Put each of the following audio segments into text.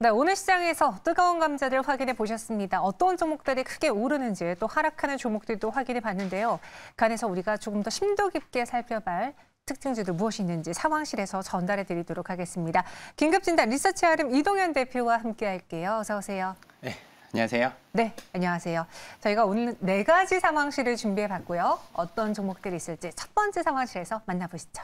네, 오늘 시장에서 뜨거운 감자를 확인해 보셨습니다. 어떤 종목들이 크게 오르는지 또 하락하는 종목들도 확인해 봤는데요. 간에서 우리가 조금 더 심도 깊게 살펴볼 특징주도 무엇이 있는지 상황실에서 전달해 드리도록 하겠습니다. 긴급진단 리서치 아름 이동현 대표와 함께 할게요. 어서 오세요. 네, 안녕하세요. 네, 안녕하세요. 저희가 오늘 네 가지 상황실을 준비해 봤고요. 어떤 종목들이 있을지 첫 번째 상황실에서 만나보시죠.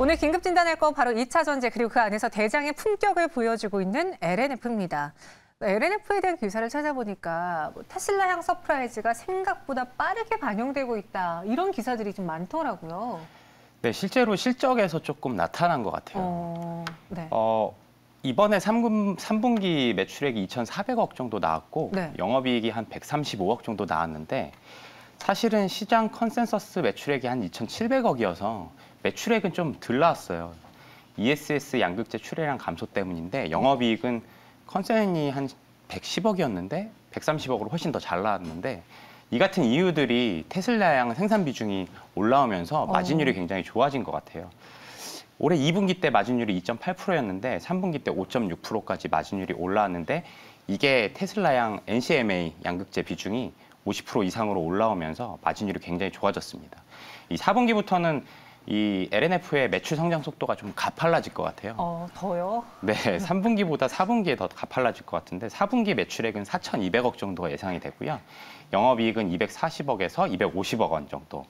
오늘 긴급진단할 건 바로 2차 전제 그리고 그 안에서 대장의 품격을 보여주고 있는 LNF입니다. LNF에 대한 기사를 찾아보니까 뭐 테슬라 향 서프라이즈가 생각보다 빠르게 반영되고 있다. 이런 기사들이 좀 많더라고요. 네, 실제로 실적에서 조금 나타난 것 같아요. 어, 네. 어, 이번에 3분, 3분기 매출액이 2,400억 정도 나왔고 네. 영업이익이 한 135억 정도 나왔는데 사실은 시장 컨센서스 매출액이 한 2,700억이어서 매출액은 네, 좀덜 나왔어요. ESS 양극재 출하량 감소 때문인데 영업이익은 컨센이 한 110억이었는데 130억으로 훨씬 더 잘 나왔는데 이 같은 이유들이 테슬라양 생산 비중이 올라오면서 어. 마진율이 굉장히 좋아진 것 같아요. 올해 2분기 때 마진율이 2.8%였는데 3분기 때 5.6%까지 마진율이 올라왔는데 이게 테슬라양 NCMA 양극재 비중이 50% 이상으로 올라오면서 마진율이 굉장히 좋아졌습니다. 이 4분기부터는 이 LNF의 매출 성장 속도가 좀 가팔라질 것 같아요. 어, 더요? 네, 3분기보다 4분기에 더 가팔라질 것 같은데 4분기 매출액은 4,200억 정도가 예상이 되고요. 영업이익은 240억에서 250억 원 정도.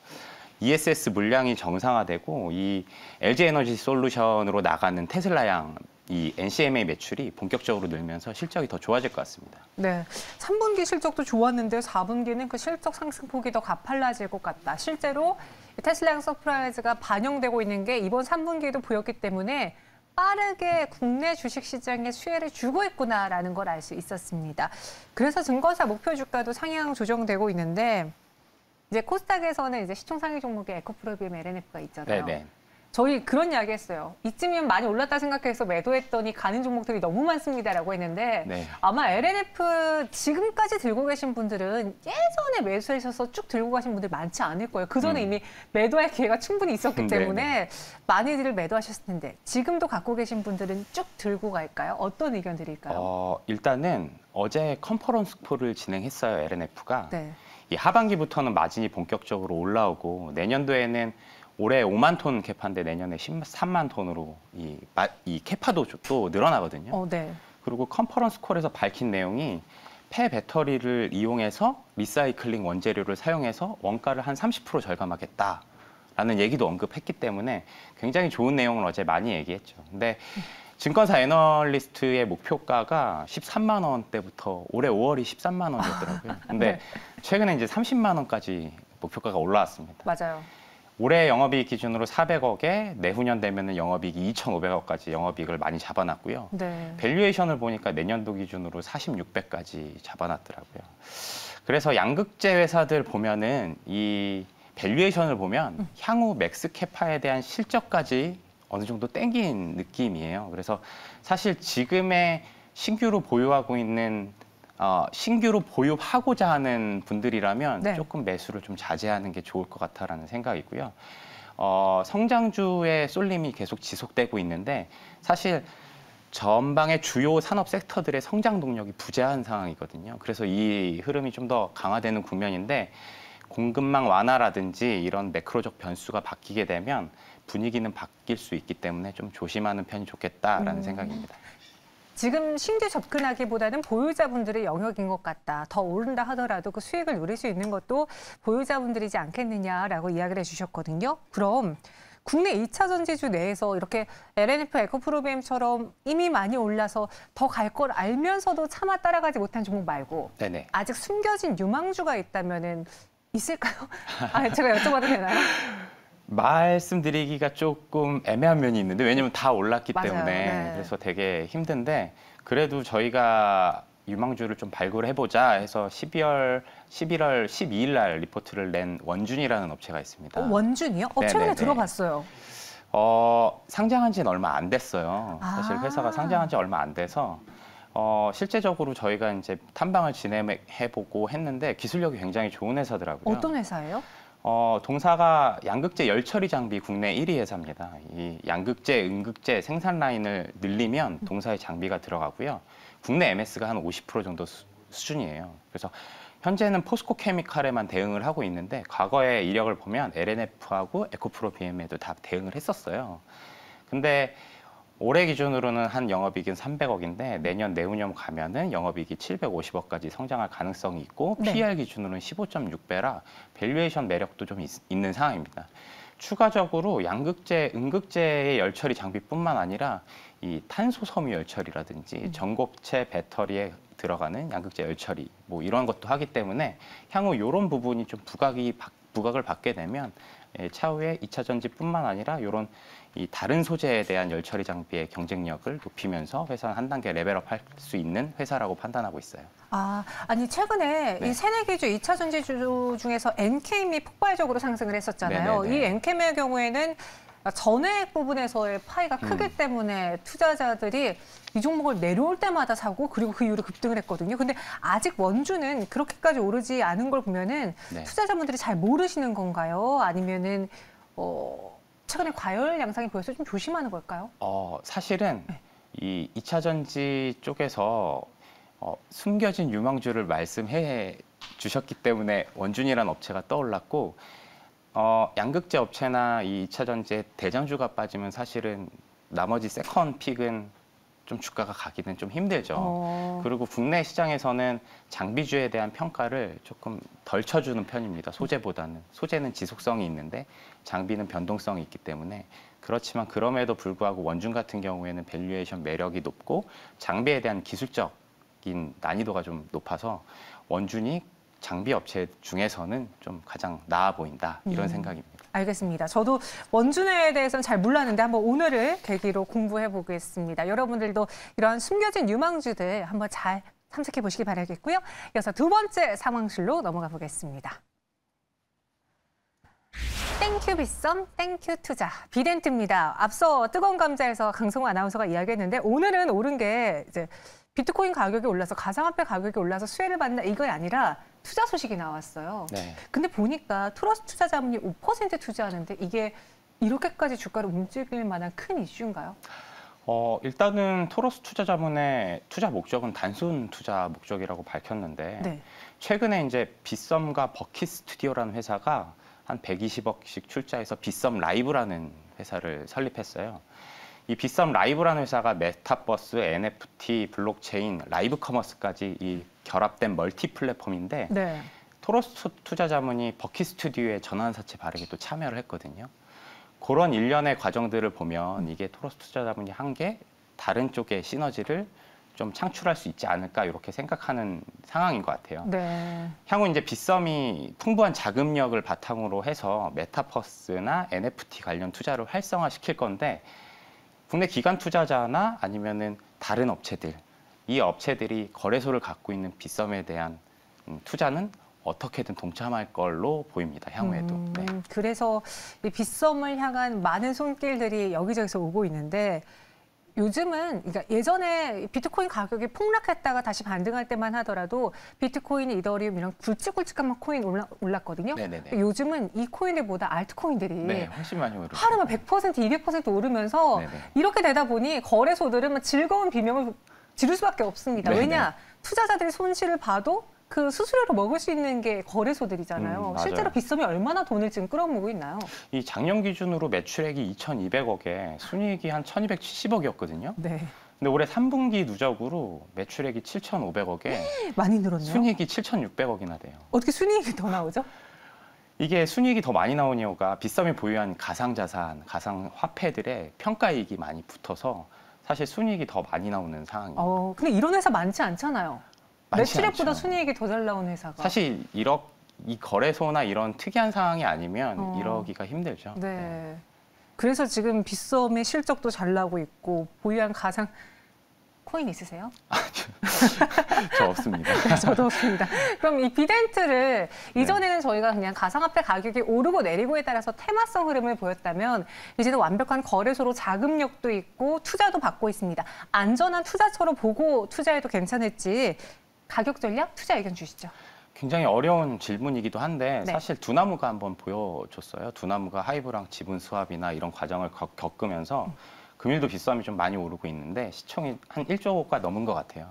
ESS 물량이 정상화되고 이 LG 에너지 솔루션으로 나가는 테슬라양 이 NCMA 매출이 본격적으로 늘면서 실적이 더 좋아질 것 같습니다. 네, 3분기 실적도 좋았는데 4분기는 그 실적 상승폭이 더 가팔라질 것 같다. 실제로 테슬라 서프라이즈가 반영되고 있는 게 이번 3분기에도 보였기 때문에 빠르게 국내 주식시장에 수혜를 주고 있구나라는 걸 알 수 있었습니다. 그래서 증권사 목표 주가도 상향 조정되고 있는데 이제 코스닥에서는 이제 시총 상위 종목에 에코프로비엠 LNF가 있잖아요. 네네. 네. 저희 그런 이야기 했어요. 이쯤이면 많이 올랐다 생각해서 매도했더니 가는 종목들이 너무 많습니다라고 했는데 네. 아마 LNF 지금까지 들고 계신 분들은 예전에 매수하셔서 쭉 들고 가신 분들 많지 않을 거예요. 그전에 음. 이미 매도할 기회가 충분히 있었기 네, 때문에 네네. 많이들 매도하셨을 텐데 지금도 갖고 계신 분들은 쭉 들고 갈까요? 어떤 의견 드릴까요? 어, 일단은 어제 컨퍼런스콜을 진행했어요. LNF가. 네. 이 하반기부터는 마진이 본격적으로 올라오고 내년도에는 올해 5만 톤 캐파인데 내년에 13만 톤으로 이, 이 캐파도 또 늘어나거든요. 어, 네. 그리고 컨퍼런스 콜에서 밝힌 내용이 폐 배터리를 이용해서 리사이클링 원재료를 사용해서 원가를 한 30% 절감하겠다. 라는 얘기도 언급했기 때문에 굉장히 좋은 내용을 어제 많이 얘기했죠. 근데 증권사 애널리스트의 목표가가 13만 원대부터 올해 5월이 13만 원이었더라고요. 근데 네. 최근에 이제 30만 원까지 목표가가 올라왔습니다. 맞아요. 올해 영업이익 기준으로 400억에 내후년 되면 영업이익이 2,500억까지 영업이익을 많이 잡아놨고요. 네. 밸류에이션을 보니까 내년도 기준으로 4 6배까지 잡아놨더라고요. 그래서 양극재 회사들 보면은 이 밸류에이션을 보면 음. 향후 맥스캐파에 대한 실적까지 어느 정도 땡긴 느낌이에요. 그래서 사실 지금의 신규로 보유하고 있는 어, 신규로 보유하고자 하는 분들이라면 네. 조금 매수를 좀 자제하는 게 좋을 것 같다라는 생각이고요. 어, 성장주의 쏠림이 계속 지속되고 있는데 사실 전방의 주요 산업 섹터들의 성장 동력이 부재한 상황이거든요. 그래서 이 흐름이 좀 더 강화되는 국면인데 공급망 완화라든지 이런 매크로적 변수가 바뀌게 되면 분위기는 바뀔 수 있기 때문에 좀 조심하는 편이 좋겠다라는 음. 생각입니다. 지금 신규 접근하기보다는 보유자분들의 영역인 것 같다. 더 오른다 하더라도 그 수익을 누릴 수 있는 것도 보유자분들이지 않겠느냐라고 이야기를 해주셨거든요. 그럼 국내 2차 전지주 내에서 이렇게 LNF 에코 프로그램처럼 이미 많이 올라서 더 갈 걸 알면서도 차마 따라가지 못한 종목 말고 네네. 아직 숨겨진 유망주가 있다면 은 있을까요? 아, 제가 여쭤봐도 되나요? 말씀드리기가 조금 애매한 면이 있는데 왜냐면 다 올랐기 맞아요. 때문에 네. 그래서 되게 힘든데 그래도 저희가 유망주를 좀 발굴해보자 해서 12월 11월 12일 날 리포트를 낸 원준이라는 업체가 있습니다. 어, 원준이요? 어, 네, 최근에 네, 네. 들어봤어요. 어, 상장한 지는 얼마 안 됐어요. 아 사실 회사가 상장한 지 얼마 안 돼서 어, 실제적으로 저희가 이제 탐방을 진행해보고 했는데 기술력이 굉장히 좋은 회사더라고요. 어떤 회사예요? 어, 동사가 양극재 열처리 장비 국내 1위 회사입니다. 이 양극재, 음극재 생산 라인을 늘리면 동사의 장비가 들어가고요. 국내 MS가 한 50% 정도 수, 준이에요 그래서 현재는 포스코 케미칼에만 대응을 하고 있는데 과거의 이력을 보면 LNF하고 에코프로 BM에도 다 대응을 했었어요. 근데 올해 기준으로는 한 영업이익은 300억인데 내년 내후년 가면은 영업이익이 750억까지 성장할 가능성이 있고 네. PR 기준으로는 15.6배라 밸류에이션 매력도 좀 있, 있는 상황입니다. 추가적으로 양극재, 음극재의 열처리 장비뿐만 아니라 이 탄소 섬유 열처리라든지 음. 전고체 배터리에 들어가는 양극재 열처리 뭐 이런 것도 하기 때문에 향후 이런 부분이 좀 부각이 부각을 받게 되면 예, 차후에 2차 전지뿐만 아니라 이런 이 다른 소재에 대한 열처리 장비의 경쟁력을 높이면서 회사는 한 단계 레벨업할 수 있는 회사라고 판단하고 있어요. 아, 아니 최근에 네. 이새내기주 2차 전지주 중에서 NK 임이 폭발적으로 상승을 했었잖아요. 네네네. 이엔케의 경우에는 그러니까 전액 부분에서의 파이가 크기 음. 때문에 투자자들이 이 종목을 내려올 때마다 사고 그리고 그 이후로 급등을 했거든요. 근데 아직 원주는 그렇게까지 오르지 않은 걸 보면은 네. 투자자분들이 잘 모르시는 건가요? 아니면은 어 최근에 과열 양상이 보여서 좀 조심하는 걸까요? 어 사실은 네. 이 2차 전지 쪽에서 어, 숨겨진 유망주를 말씀해 주셨기 때문에 원준이라는 업체가 떠올랐고 어, 양극재 업체나 이 2차 전지에 대장주가 빠지면 사실은 나머지 세컨 픽은 좀 주가가 가기는 좀 힘들죠. 어... 그리고 국내 시장에서는 장비주에 대한 평가를 조금 덜 쳐주는 편입니다. 소재보다는. 소재는 지속성이 있는데 장비는 변동성이 있기 때문에 그렇지만 그럼에도 불구하고 원중 같은 경우에는 밸류에이션 매력이 높고 장비에 대한 기술적인 난이도가 좀 높아서 원준이 장비 업체 중에서는 좀 가장 나아 보인다 이런 음. 생각입니다. 알겠습니다. 저도 원준회에 대해서는 잘 몰랐는데 한번 오늘을 계기로 공부해 보겠습니다. 여러분들도 이러한 숨겨진 유망주들 한번 잘 탐색해 보시기 바라겠고요. 이어서 두 번째 상황실로 넘어가 보겠습니다. 땡큐 빗썸, 땡큐 투자, 비덴트입니다. 앞서 뜨거운 감자에서 강성호 아나운서가 이야기했는데 오늘은 오른 게 이제 비트코인 가격이 올라서 가상화폐 가격이 올라서 수혜를 받는다 이건 아니라 투자 소식이 나왔어요. 네. 근데 보니까 트러스트 투자 자문이 5% 투자하는데 이게 이렇게까지 주가를 움직일 만한 큰 이슈인가요? 어, 일단은 토로스 투자 자문의 투자 목적은 단순 투자 목적이라고 밝혔는데 네. 최근에 이제 빗썸과 버킷 스튜디오라는 회사가 한 120억씩 출자해서 빗썸 라이브라는 회사를 설립했어요. 이 빗썸 라이브라는 회사가 메타버스, NFT, 블록체인, 라이브 커머스까지 이 결합된 멀티 플랫폼인데 네. 토로스 투자 자문이 버키 스튜디오의 전환사채 발행에 또 참여를 했거든요. 그런 일련의 과정들을 보면 이게 토로스 투자 자문이 한 게 다른 쪽의 시너지를 좀 창출할 수 있지 않을까 이렇게 생각하는 상황인 것 같아요. 네. 향후 이제 빗썸이 풍부한 자금력을 바탕으로 해서 메타버스나 NFT 관련 투자를 활성화시킬 건데 국내 기관 투자자나 아니면은 다른 업체들 이 업체들이 거래소를 갖고 있는 빗썸에 대한 음, 투자는 어떻게든 동참할 걸로 보입니다. 향후에도. 음, 네. 그래서 이 빗썸을 향한 많은 손길들이 여기저기서 오고 있는데 요즘은 그러니까 예전에 비트코인 가격이 폭락했다가 다시 반등할 때만 하더라도 비트코인, 이더리움 이런 굵직굵직한 코인 올라, 올랐거든요. 네네네. 요즘은 이 코인들보다 알트코인들이 네, 훨씬 많이 오르 고 하루만 100% 200% 오르면서 네네. 이렇게 되다 보니 거래소들은 즐거운 비명을 지를 수밖에 없습니다. 네네. 왜냐 투자자들이 손실을 봐도 그 수수료로 먹을 수 있는 게 거래소들이잖아요. 음, 실제로 빗썸이 얼마나 돈을 지금 끌어모으고 있나요? 이 작년 기준으로 매출액이 2,200억에 순이익이 한 1,270억이었거든요. 네. 근데 올해 3분기 누적으로 매출액이 7,500억에 많이 늘었네요. 순이익이 7,600억이나 돼요. 어떻게 순이익이 더 나오죠? 이게 순이익이 더 많이 나온 이유가 빗썸이 보유한 가상자산, 가상화폐들의 평가이익이 많이 붙어서 사실 순이익이 더 많이 나오는 상황이에요 어, 근데 이런 회사 많지 않잖아요. 많지 매출액보다 않죠. 순이익이 더 잘나오는 회사가. 사실 1억 이 거래소나 이런 특이한 상황이 아니면 어. 이러기가 힘들죠. 네. 네. 그래서 지금 빗썸의 실적도 잘 나고 있고 보유한 가상 코인 있으세요? 아, 저 없습니다. 저도 없습니다. 그럼 이 비덴트를 네. 이전에는 네. 저희가 그냥 가상화폐 가격이 오르고 내리고에 따라서 테마성 흐름을 보였다면 이제는 완벽한 거래소로 자금력도 있고 투자도 받고 있습니다. 안전한 투자처로 보고 투자해도 괜찮을지 가격 전략 투자 의견 주시죠. 굉장히 어려운 질문이기도 한데 네. 사실 두나무가 한번 보여줬어요. 두나무가 하이브랑 지분 수합이나 이런 과정을 겪으면서 음. 금일도 비수함이 좀 많이 오르고 있는데 시총이 한 1조 원가 넘은 것 같아요.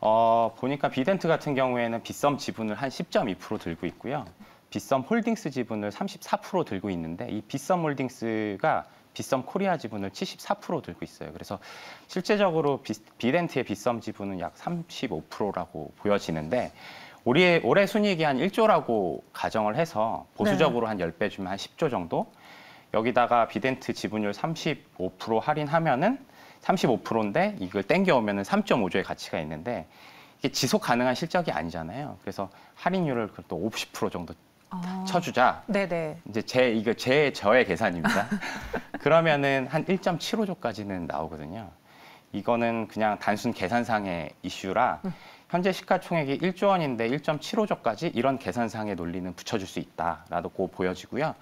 어, 보니까 비덴트 같은 경우에는 비썸 지분을 한 10.2% 들고 있고요. 비썸 홀딩스 지분을 34% 들고 있는데 이 비썸 홀딩스가 비썸 코리아 지분을 74% 들고 있어요. 그래서 실제적으로 비, 비덴트의 비썸 지분은 약 35%라고 보여지는데 올해, 올해 순이익이 한 1조라고 가정을 해서 보수적으로 네. 한 10배 주면 한 10조 정도 여기다가 비덴트 지분율 35% 할인하면은 35%인데 이걸 땡겨오면은 3.5조의 가치가 있는데 이게 지속 가능한 실적이 아니잖아요. 그래서 할인율을 또 50% 정도 아. 쳐주자. 네네. 이제 제 이거 제 저의 계산입니다. 그러면은 한 1.75조까지는 나오거든요. 이거는 그냥 단순 계산상의 이슈라 음. 현재 시가총액이 1조 원인데 1.75조까지 이런 계산상의 논리는 붙여줄 수 있다라고 보여지고요.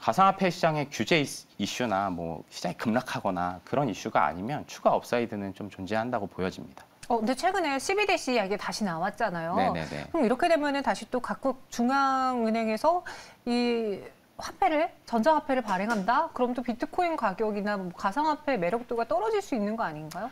가상화폐 시장의 규제 이슈나 뭐 시장이 급락하거나 그런 이슈가 아니면 추가 업사이드는 좀 존재한다고 보여집니다. 어, 근데 최근에 CBDC 이야기 다시 나왔잖아요. 네네네. 그럼 이렇게 되면은 다시 또 각국 중앙은행에서 이 화폐를 전자화폐를 발행한다? 그럼 또 비트코인 가격이나 뭐 가상화폐 매력도가 떨어질 수 있는 거 아닌가요?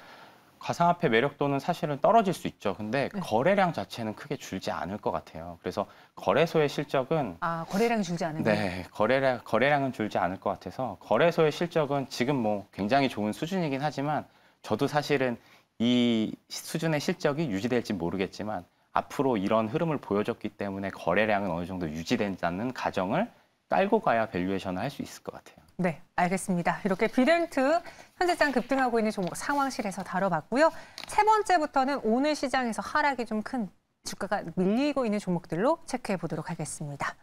가상화폐 매력도는 사실은 떨어질 수 있죠. 근데 네. 거래량 자체는 크게 줄지 않을 것 같아요. 그래서 거래소의 실적은 아거래량 줄지 않은데 네 거래량 거래량은 줄지 않을 것 같아서 거래소의 실적은 지금 뭐 굉장히 좋은 수준이긴 하지만 저도 사실은 이 수준의 실적이 유지될지 모르겠지만 앞으로 이런 흐름을 보여줬기 때문에 거래량은 어느 정도 유지된다는 가정을 깔고 가야 밸류에이션을 할 수 있을 것 같아요. 네, 알겠습니다. 이렇게 비렌트 현재장 급등하고 있는 종목 상황실에서 다뤄봤고요. 세 번째부터는 오늘 시장에서 하락이 좀 큰 주가가 밀리고 있는 종목들로 체크해 보도록 하겠습니다.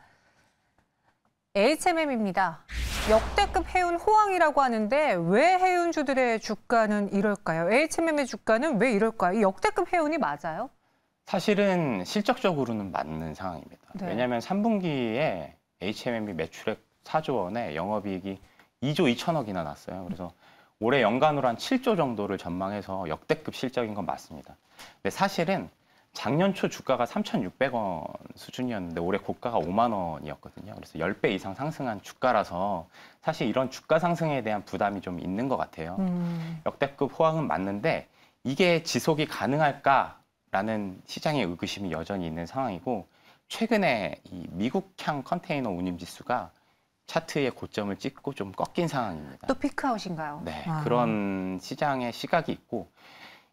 HMM입니다. 역대급 해운 호황이라고 하는데 왜 해운주들의 주가는 이럴까요? HMM의 주가는 왜 이럴까요? 역대급 해운이 맞아요? 사실은 실적적으로는 맞는 상황입니다. 네. 왜냐하면 3분기에 HMM이 매출액 4조 원에 영업이익이 2조 2천억이나 났어요. 그래서 올해 연간으로 한 7조 정도를 전망해서 역대급 실적인 건 맞습니다. 근데 사실은 작년 초 주가가 3,600원 수준이었는데 올해 고가가 5만 원이었거든요. 그래서 10배 이상 상승한 주가라서 사실 이런 주가 상승에 대한 부담이 좀 있는 것 같아요. 음. 역대급 호황은 맞는데 이게 지속이 가능할까라는 시장의 의구심이 여전히 있는 상황이고 최근에 이 미국향 컨테이너 운임 지수가 차트의 고점을 찍고 좀 꺾인 상황입니다. 또 피크아웃인가요? 네, 아. 그런 시장의 시각이 있고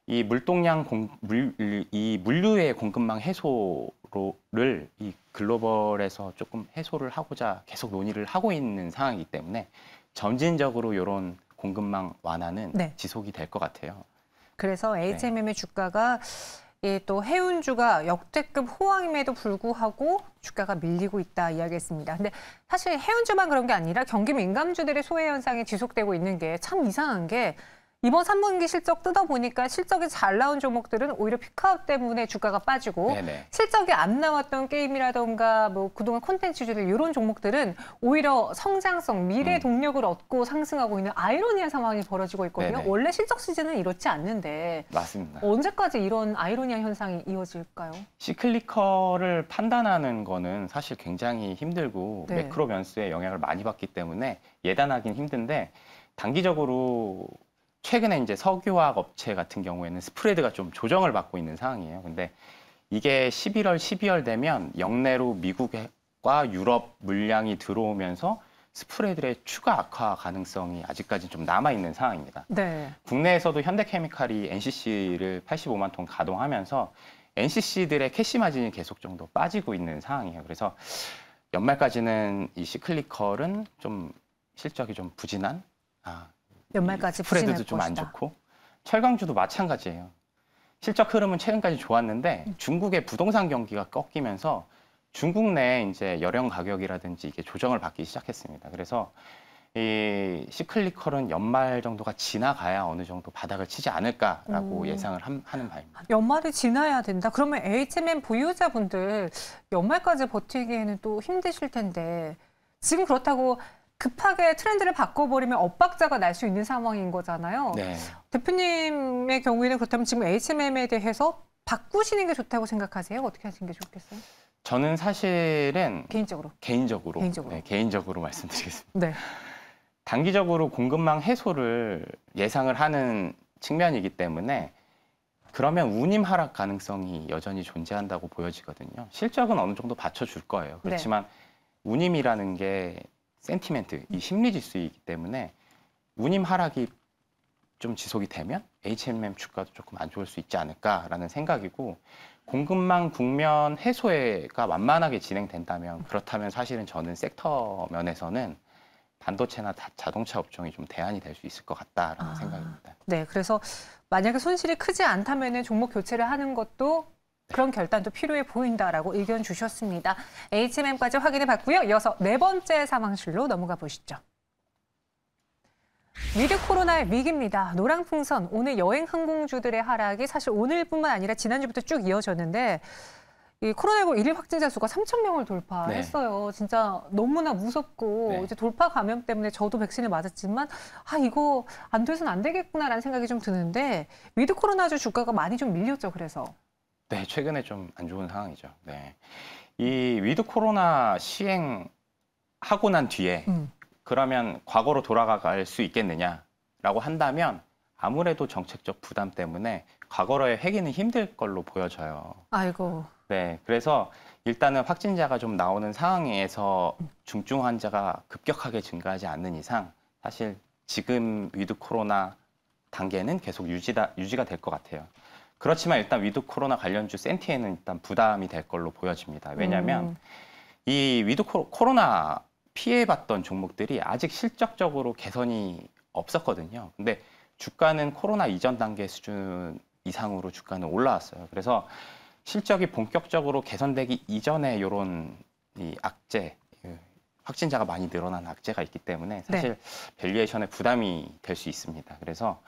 이 물동량 공, 물, 이 물류의 공급망 해소를 이 글로벌에서 조금 해소를 하고자 계속 논의를 하고 있는 상황이기 때문에 점진적으로 이런 공급망 완화는 네. 지속이 될 것 같아요. 그래서 HMM의 네. 주가가 예, 또 해운주가 역대급 호황임에도 불구하고 주가가 밀리고 있다 이야기했습니다. 근데 사실 해운주만 그런 게 아니라 경기 민감주들의 소외 현상이 지속되고 있는 게 참 이상한 게 이번 3분기 실적 뜯어보니까 실적이 잘 나온 종목들은 오히려 피크아웃 때문에 주가가 빠지고 네네. 실적이 안 나왔던 게임이라던가 뭐 그동안 콘텐츠주들 이런 종목들은 오히려 성장성, 미래 음. 동력을 얻고 상승하고 있는 아이러니한 상황이 벌어지고 있거든요. 네네. 원래 실적 시즌은 이렇지 않는데 맞습니다. 언제까지 이런 아이러니한 현상이 이어질까요? 시클리컬을 판단하는 거는 사실 굉장히 힘들고 네. 매크로 변수에 영향을 많이 받기 때문에 예단하기는 힘든데 단기적으로 최근에 이제 석유화학 업체 같은 경우에는 스프레드가 좀 조정을 받고 있는 상황이에요. 근데 이게 11월, 12월 되면 영내로 미국과 유럽 물량이 들어오면서 스프레드의 추가 악화 가능성이 아직까지 좀 남아 있는 상황입니다. 네. 국내에서도 현대케미칼이 NCC를 85만 톤 가동하면서 NCC들의 캐시 마진이 계속 정도 빠지고 있는 상황이에요. 그래서 연말까지는 이 시클리컬은 좀 실적이 좀 부진한 아, 연말까지 스프레드도 좀 안 좋고 철강주도 마찬가지예요. 실적 흐름은 최근까지 좋았는데 음. 중국의 부동산 경기가 꺾이면서 중국 내 이제 열형 가격이라든지 이게 조정을 받기 시작했습니다. 그래서 이 시클리컬은 연말 정도가 지나가야 어느 정도 바닥을 치지 않을까라고 음. 예상을 함, 하는 바입니다. 연말이 지나야 된다. 그러면 HMM 보유자분들 연말까지 버티기에는 또 힘드실 텐데 지금 그렇다고 급하게 트렌드를 바꿔버리면 엇박자가 날 수 있는 상황인 거잖아요. 네. 대표님의 경우에는 그렇다면 지금 HMM에 대해서 바꾸시는 게 좋다고 생각하세요? 어떻게 하시는 게 좋겠어요? 저는 사실은 개인적으로 개인적으로 개인적으로, 네, 개인적으로 말씀드리겠습니다. 네. 단기적으로 공급망 해소를 예상을 하는 측면이기 때문에 그러면 운임 하락 가능성이 여전히 존재한다고 보여지거든요. 실적은 어느 정도 받쳐줄 거예요. 네. 그렇지만 네. 운임이라는 게 센티멘트, 이 심리 지수이기 때문에 운임 하락이 좀 지속이 되면 HMM 주가도 조금 안 좋을 수 있지 않을까라는 생각이고 공급망 국면 해소가 완만하게 진행된다면 그렇다면 사실은 저는 섹터 면에서는 반도체나 자동차 업종이 좀 대안이 될 수 있을 것 같다라는 아, 생각입니다. 네, 그래서 만약에 손실이 크지 않다면 종목 교체를 하는 것도 그런 결단도 필요해 보인다라고 의견 주셨습니다. HMM까지 확인해 봤고요. 이어서 네 번째 사망실로 넘어가 보시죠. 위드 코로나의 위기입니다. 노랑풍선, 오늘 여행 항공주들의 하락이 사실 오늘뿐만 아니라 지난주부터 쭉 이어졌는데 이 코로나19 일일 확진자 수가 3천 명을 돌파했어요. 네. 진짜 너무나 무섭고 네. 이제 돌파 감염 때문에 저도 백신을 맞았지만 아 이거 안돼선안 되겠구나라는 생각이 좀 드는데 위드 코로나주 주가가 많이 좀 밀렸죠. 그래서 네, 최근에 좀 안 좋은 상황이죠. 네. 이 위드 코로나 시행하고 난 뒤에 음. 그러면 과거로 돌아갈 수 있겠느냐라고 한다면 아무래도 정책적 부담 때문에 과거로의 회기는 힘들 걸로 보여져요. 아이고. 네, 그래서 일단은 확진자가 좀 나오는 상황에서 중증 환자가 급격하게 증가하지 않는 이상 사실 지금 위드 코로나 단계는 계속 유지다, 유지가 될 것 같아요. 그렇지만 일단 위드 코로나 관련주 센티에는 일단 부담이 될 걸로 보여집니다. 왜냐하면 음. 이 위드 코로나 피해봤던 종목들이 아직 실적적으로 개선이 없었거든요. 근데 주가는 코로나 이전 단계 수준 이상으로 주가는 올라왔어요. 그래서 실적이 본격적으로 개선되기 이전에 이런 이 악재, 그 확진자가 많이 늘어난 악재가 있기 때문에 사실 네. 밸류에이션에 부담이 될 수 있습니다. 그래서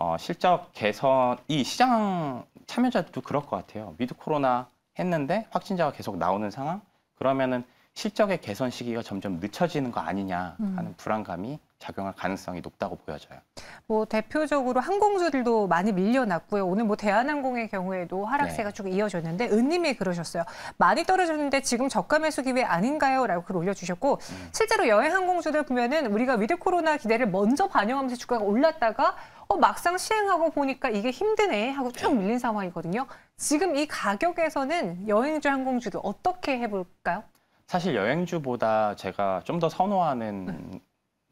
어, 실적 개선이 시장 참여자도 그럴 것 같아요. 위드 코로나 했는데 확진자가 계속 나오는 상황 그러면은 실적의 개선 시기가 점점 늦춰지는 거 아니냐 음. 하는 음. 불안감이 작용할 가능성이 높다고 보여져요. 뭐 대표적으로 항공주들도 많이 밀려났고요. 오늘 뭐 대한항공의 경우에도 하락세가 네. 쭉 이어졌는데 은님이 그러셨어요. 많이 떨어졌는데 지금 저가 매수 기회 아닌가요? 라고 글 올려주셨고 음. 실제로 여행 항공주들 보면은 우리가 위드 코로나 기대를 먼저 반영하면서 주가가 올랐다가 어, 막상 시행하고 보니까 이게 힘드네 하고 쭉 네. 밀린 상황이거든요. 지금 이 가격에서는 여행주 항공주도 어떻게 해볼까요? 사실 여행주보다 제가 좀 더 선호하는 음.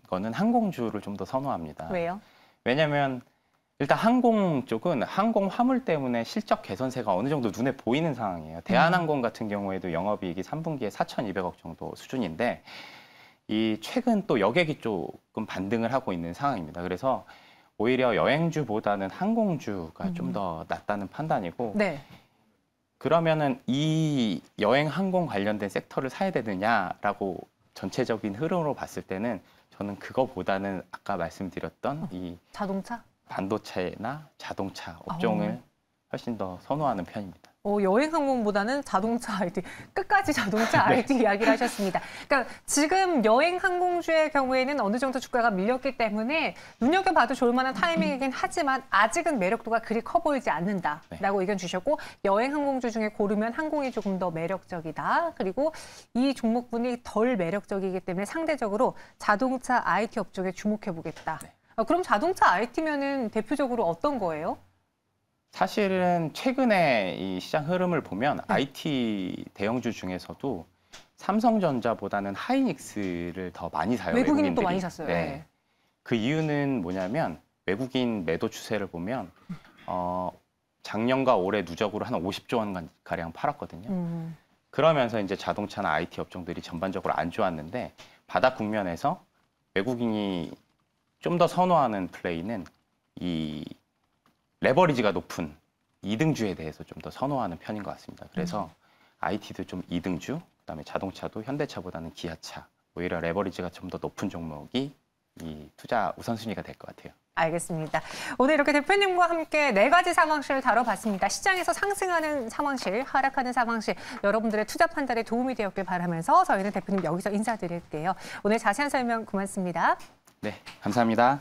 거는 항공주를 좀 더 선호합니다. 왜요? 왜냐하면 일단 항공 쪽은 항공 화물 때문에 실적 개선세가 어느 정도 눈에 보이는 상황이에요. 음. 대한항공 같은 경우에도 영업이익이 3분기에 4,200억 정도 수준인데 이 최근 또 여객이 조금 반등을 하고 있는 상황입니다. 그래서 오히려 여행주보다는 항공주가 음. 좀더 낫다는 판단이고 네. 그러면은 이 여행 항공 관련된 섹터를 사야 되느냐라고 전체적인 흐름으로 봤을 때는 저는 그거보다는 아까 말씀드렸던 어, 이 자동차 반도체나 자동차 아, 업종을 아, 훨씬 더 선호하는 편입니다. 어, 여행 항공보다는 자동차 아이 t 끝까지 자동차 IT 네. 이야기를 하셨습니다. 그러니까 지금 여행 항공주의 경우에는 어느 정도 주가가 밀렸기 때문에 눈여겨봐도 좋을 만한 타이밍이긴 하지만 아직은 매력도가 그리 커 보이지 않는다라고 네. 의견 주셨고 여행 항공주 중에 고르면 항공이 조금 더 매력적이다. 그리고 이 종목분이 덜 매력적이기 때문에 상대적으로 자동차 IT 업종에 주목해보겠다. 네. 어, 그럼 자동차 IT면은 대표적으로 어떤 거예요? 사실은 최근에 이 시장 흐름을 보면 네. IT 대형주 중에서도 삼성전자보다는 하이닉스를 더 많이 사요. 외국인이 또 많이 샀어요. 네. 네. 그 이유는 뭐냐면 외국인 매도 추세를 보면 어, 작년과 올해 누적으로 한 50조 원 가량 팔았거든요. 음. 그러면서 이제 자동차나 IT 업종들이 전반적으로 안 좋았는데 바닥 국면에서 외국인이 좀 더 선호하는 플레이는 이 레버리지가 높은 2등주에 대해서 좀 더 선호하는 편인 것 같습니다. 그래서 음. IT도 좀2등주 그다음에 자동차도 현대차보다는 기아차, 오히려 뭐 레버리지가 좀 더 높은 종목이 이 투자 우선순위가 될 것 같아요. 알겠습니다. 오늘 이렇게 대표님과 함께 네 가지 상황실을 다뤄봤습니다. 시장에서 상승하는 상황실, 하락하는 상황실, 여러분들의 투자 판단에 도움이 되었길 바라면서 저희는 대표님 여기서 인사드릴게요. 오늘 자세한 설명 고맙습니다. 네, 감사합니다.